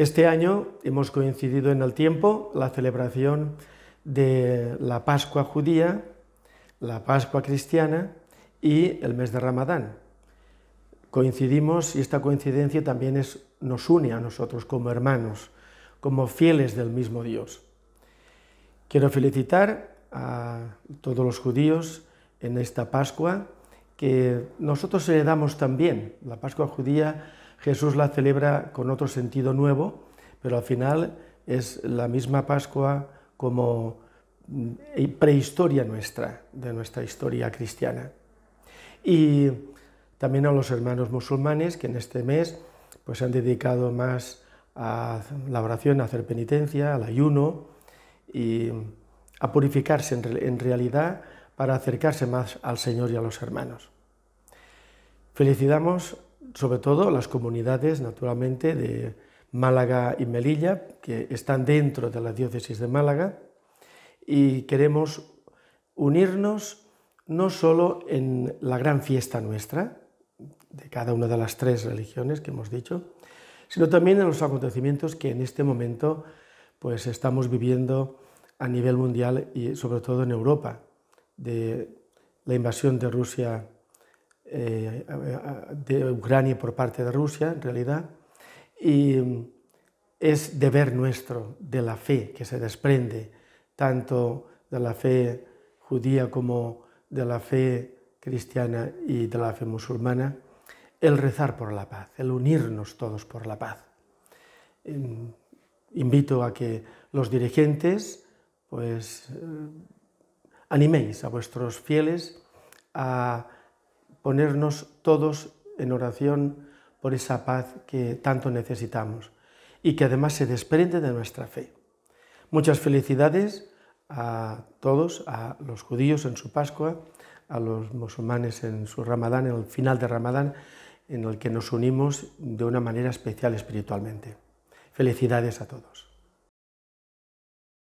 Este año hemos coincidido en el tiempo la celebración de la Pascua judía, la Pascua cristiana y el mes de Ramadán. Coincidimos y esta coincidencia también nos une a nosotros como hermanos, como fieles del mismo Dios. Quiero felicitar a todos los judíos en esta Pascua que nosotros heredamos también. La Pascua judía Jesús la celebra con otro sentido nuevo, pero al final es la misma Pascua como mm, eh, prehistoria nuestra, de nuestra historia cristiana. Y también a los hermanos musulmanes que en este mes pues, se han dedicado más a la oración, a hacer penitencia, al ayuno y a purificarse en realidad para acercarse más al Señor y a los hermanos. Felicitamos sobre todo a las comunidades, naturalmente, de Málaga y Melilla, que están dentro de la diócesis de Málaga, y queremos unirnos no solo en la gran fiesta nuestra, de cada una de las tres religiones que hemos dicho, sino también en los acontecimientos que en este momento pues, estamos viviendo a nivel mundial y sobre todo en Europa de la invasión de Rusia, eh, de Ucrania por parte de Rusia, en realidad, y es deber nuestro de la fe que se desprende, tanto de la fe judía como de la fe cristiana y de la fe musulmana, el rezar por la paz, el unirnos todos por la paz. Em, invito a que los dirigentes pues eh, animéis a vuestros fieles a ponernos todos en oración por esa paz que tanto necesitamos y que además se desprende de nuestra fe. Muchas felicidades a todos, a los judíos en su Pascua, a los musulmanes en su Ramadán, en el final de Ramadán, en el que nos unimos de una manera especial espiritualmente. Felicidades a todos.